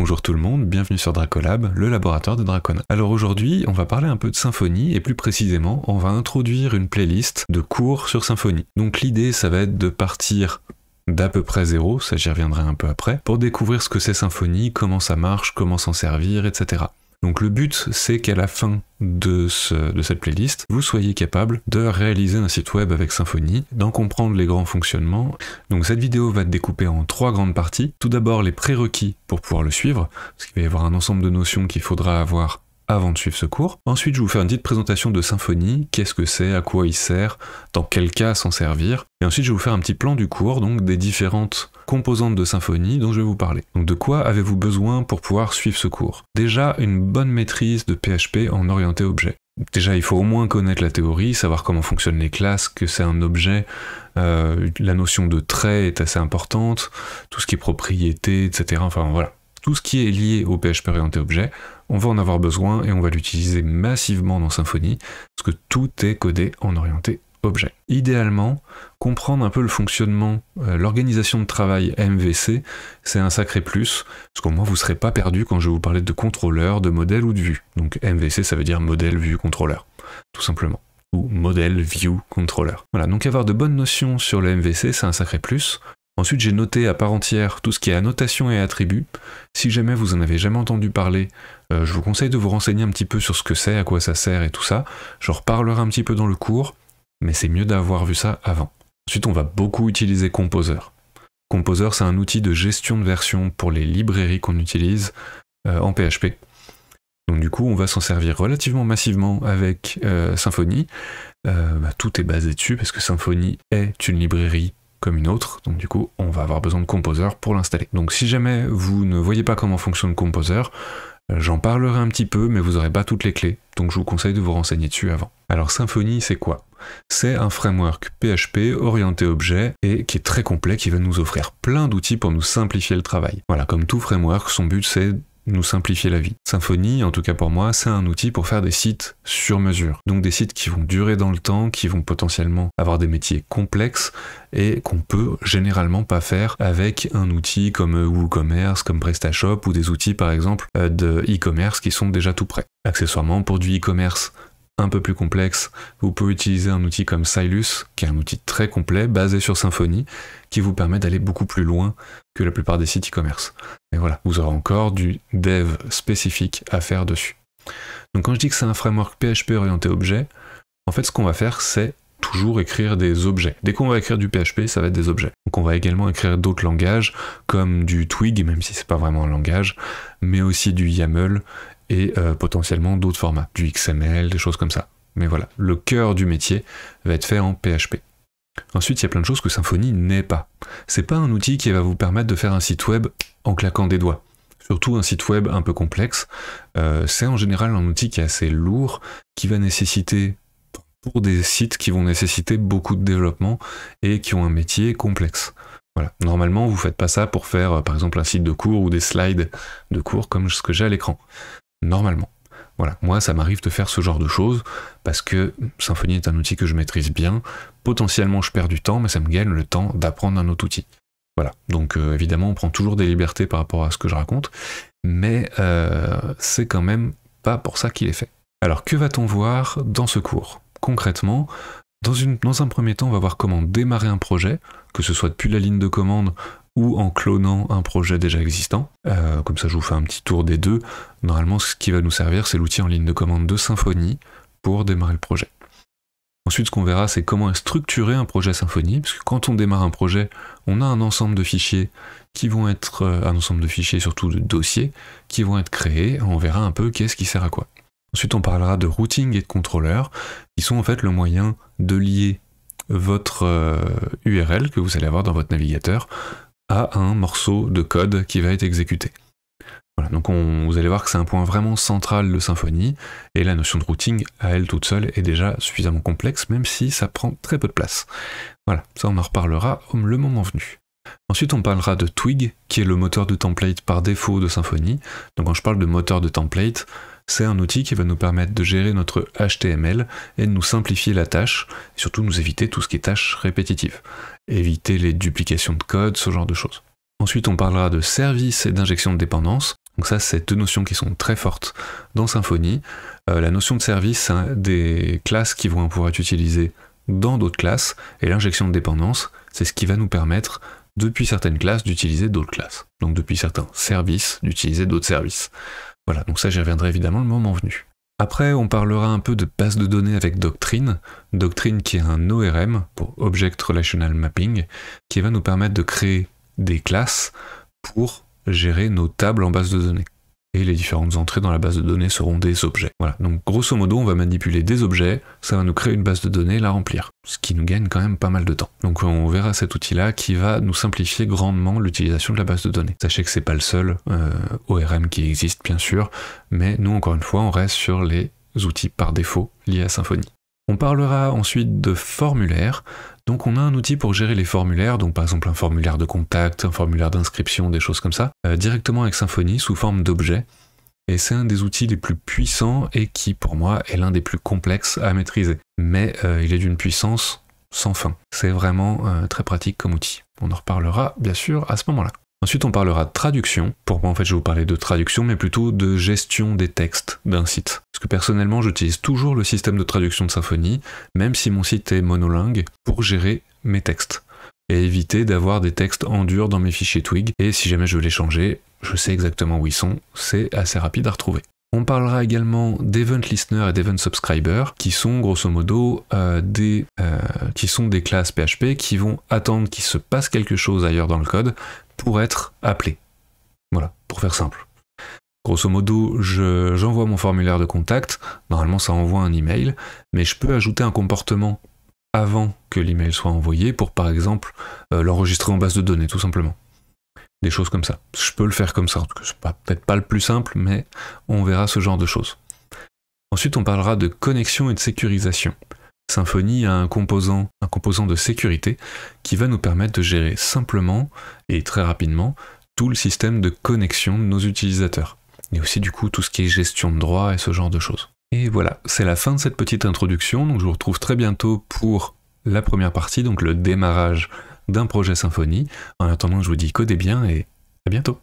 Bonjour tout le monde, bienvenue sur Dracolab, le laboratoire de Dracona. Alors aujourd'hui, on va parler un peu de symphonie et plus précisément, on va introduire une playlist de cours sur symphonie. Donc l'idée, ça va être de partir d'à peu près zéro, ça j'y reviendrai un peu après, pour découvrir ce que c'est symphonie, comment ça marche, comment s'en servir, etc. Donc le but, c'est qu'à la fin de, ce, de, cette playlist, vous soyez capable de réaliser un site web avec Symfony, d'en comprendre les grands fonctionnements. Donc cette vidéo va être découpée en trois grandes parties. Tout d'abord les prérequis pour pouvoir le suivre, parce qu'il va y avoir un ensemble de notions qu'il faudra avoir avant de suivre ce cours. Ensuite, je vais vous faire une petite présentation de Symfony, qu'est-ce que c'est, à quoi il sert, dans quel cas s'en servir. Et ensuite, je vais vous faire un petit plan du cours, donc des différentes composantes de Symfony dont je vais vous parler. Donc de quoi avez-vous besoin pour pouvoir suivre ce cours Déjà, une bonne maîtrise de PHP en orienté objet. Déjà, il faut au moins connaître la théorie, savoir comment fonctionnent les classes, que c'est un objet, euh, la notion de trait est assez importante, tout ce qui est propriété, etc. Enfin voilà, tout ce qui est lié au PHP orienté objet, on va en avoir besoin et on va l'utiliser massivement dans Symfony, parce que tout est codé en orienté objet. Idéalement, comprendre un peu le fonctionnement, euh, l'organisation de travail MVC, c'est un sacré plus, parce qu'au moins vous ne serez pas perdu quand je vais vous parler de contrôleur, de modèle ou de vue. Donc MVC, ça veut dire modèle, vue, contrôleur, tout simplement. Ou modèle, view, contrôleur. Voilà, donc avoir de bonnes notions sur le MVC, c'est un sacré plus. Ensuite, j'ai noté à part entière tout ce qui est annotation et attributs. Si jamais vous en avez jamais entendu parler, euh, je vous conseille de vous renseigner un petit peu sur ce que c'est, à quoi ça sert et tout ça. J'en reparlerai un petit peu dans le cours, mais c'est mieux d'avoir vu ça avant. Ensuite, on va beaucoup utiliser Composer. Composer, c'est un outil de gestion de version pour les librairies qu'on utilise euh, en PHP. Donc du coup, on va s'en servir relativement massivement avec euh, Symfony. Bah, tout est basé dessus parce que Symfony est une librairie comme une autre, donc du coup on va avoir besoin de Composer pour l'installer. Donc si jamais vous ne voyez pas comment fonctionne Composer, euh, J'en parlerai un petit peu, mais vous n'aurez pas toutes les clés, donc je vous conseille de vous renseigner dessus avant. Alors Symfony, c'est quoi C'est un framework PHP orienté objet et qui est très complet, qui va nous offrir plein d'outils pour nous simplifier le travail. Voilà, comme tout framework, son but c'est nous simplifier la vie. Symfony, en tout cas pour moi, c'est un outil pour faire des sites sur mesure. Donc des sites qui vont durer dans le temps, qui vont potentiellement avoir des métiers complexes et qu'on peut généralement pas faire avec un outil comme WooCommerce, comme PrestaShop ou des outils par exemple euh, de e-commerce qui sont déjà tout prêts. Accessoirement, pour du e-commerce, un peu plus complexe, vous pouvez utiliser un outil comme Silus, qui est un outil très complet basé sur Symfony, qui vous permet d'aller beaucoup plus loin que la plupart des sites e-commerce. Mais voilà, vous aurez encore du dev spécifique à faire dessus. Donc quand je dis que c'est un framework PHP orienté objet, en fait ce qu'on va faire c'est toujours écrire des objets. Dès qu'on va écrire du PHP, ça va être des objets. Donc on va également écrire d'autres langages comme du Twig, même si c'est pas vraiment un langage, mais aussi du YAML et euh, potentiellement d'autres formats, du XML, des choses comme ça. Mais voilà, le cœur du métier va être fait en PHP. Ensuite, il y a plein de choses que Symfony n'est pas. C'est pas un outil qui va vous permettre de faire un site web en claquant des doigts. Surtout un site web un peu complexe. Euh, c'est en général un outil qui est assez lourd, qui va nécessiter pour des sites qui vont nécessiter beaucoup de développement et qui ont un métier complexe. Voilà. Normalement, vous ne faites pas ça pour faire, euh, par exemple, un site de cours ou des slides de cours comme ce que j'ai à l'écran normalement. Voilà, moi ça m'arrive de faire ce genre de choses parce que Symfony est un outil que je maîtrise bien. Potentiellement je perds du temps, mais ça me gagne le temps d'apprendre un autre outil. Voilà, donc euh, évidemment on prend toujours des libertés par rapport à ce que je raconte, mais euh, c'est quand même pas pour ça qu'il est fait. Alors que va-t-on voir dans ce cours Concrètement, dans, dans, un premier temps, on va voir comment démarrer un projet, que ce soit depuis la ligne de commande ou en clonant un projet déjà existant. Euh, comme ça, je vous fais un petit tour des deux. Normalement, ce qui va nous servir, c'est l'outil en ligne de commande de Symfony pour démarrer le projet. Ensuite, ce qu'on verra, c'est comment est structuré un projet Symfony, parce que quand on démarre un projet, on a un ensemble de fichiers qui vont être, euh, un ensemble de fichiers, surtout de dossiers, qui vont être créés. On verra un peu qu'est-ce qui sert à quoi. Ensuite, on parlera de routing et de contrôleurs, qui sont en fait le moyen de lier votre URL euh, que vous allez avoir dans votre navigateur à un morceau de code qui va être exécuté. Voilà, donc vous allez voir que c'est un point vraiment central de Symfony, et la notion de routing à elle toute seule est déjà suffisamment complexe, même si ça prend très peu de place. Voilà, ça on en reparlera le moment venu. Ensuite, on parlera de Twig, qui est le moteur de template par défaut de Symfony. Donc, quand je parle de moteur de template, c'est un outil qui va nous permettre de gérer notre HTML et de nous simplifier la tâche, et surtout nous éviter tout ce qui est tâche répétitive éviter les duplications de code, ce genre de choses. Ensuite, on parlera de service et d'injection de dépendance. Donc ça, c'est deux notions qui sont très fortes dans Symfony. Euh, la notion de service, des classes qui vont pouvoir être utilisées dans d'autres classes, et l'injection de dépendance, c'est ce qui va nous permettre, depuis certaines classes, d'utiliser d'autres classes. Donc depuis certains services, d'utiliser d'autres services. Voilà, donc ça j'y reviendrai évidemment le moment venu. Après, on parlera un peu de base de données avec Doctrine, Doctrine qui est un ORM, pour Object Relational Mapping, qui va nous permettre de créer des classes pour gérer nos tables en base de données et les différentes entrées dans la base de données seront des objets. Voilà, donc grosso modo on va manipuler des objets, ça va nous créer une base de données, la remplir, ce qui nous gagne quand même pas mal de temps. Donc on verra cet outil-là qui va nous simplifier grandement l'utilisation de la base de données. Sachez que c'est pas le seul euh, ORM qui existe bien sûr, mais nous encore une fois on reste sur les outils par défaut liés à Symfony. On parlera ensuite de formulaires. Donc on a un outil pour gérer les formulaires, donc par exemple un formulaire de contact, un formulaire d'inscription, des choses comme ça, euh, directement avec Symfony sous forme d'objet. Et c'est un des outils les plus puissants et qui pour moi est l'un des plus complexes à maîtriser. Mais euh, il est d'une puissance sans fin. C'est vraiment euh, très pratique comme outil. On en reparlera bien sûr à ce moment-là. Ensuite, on parlera de traduction. Pour moi, en fait, je vais vous parler de traduction, mais plutôt de gestion des textes d'un site. Parce que personnellement, j'utilise toujours le système de traduction de Symfony, même si mon site est monolingue, pour gérer mes textes. Et éviter d'avoir des textes en dur dans mes fichiers Twig. Et si jamais je veux les changer, je sais exactement où ils sont. C'est assez rapide à retrouver. On parlera également d'event listener et d'event subscriber, qui sont grosso modo euh, des, euh, qui sont des classes PHP qui vont attendre qu'il se passe quelque chose ailleurs dans le code pour être appelé. Voilà, pour faire simple. Grosso modo, j'envoie mon formulaire de contact, normalement ça envoie un email, mais je peux ajouter un comportement avant que l'email soit envoyé pour par exemple euh, l'enregistrer en base de données tout simplement des choses comme ça. Je peux le faire comme ça, en tout c'est peut-être pas le plus simple, mais on verra ce genre de choses. Ensuite, on parlera de connexion et de sécurisation. Symfony a un composant, un composant de sécurité qui va nous permettre de gérer simplement et très rapidement tout le système de connexion de nos utilisateurs. Et aussi du coup tout ce qui est gestion de droits et ce genre de choses. Et voilà, c'est la fin de cette petite introduction, donc je vous retrouve très bientôt pour la première partie, donc le démarrage d'un projet symphonie. En attendant, je vous dis codez bien et à bientôt.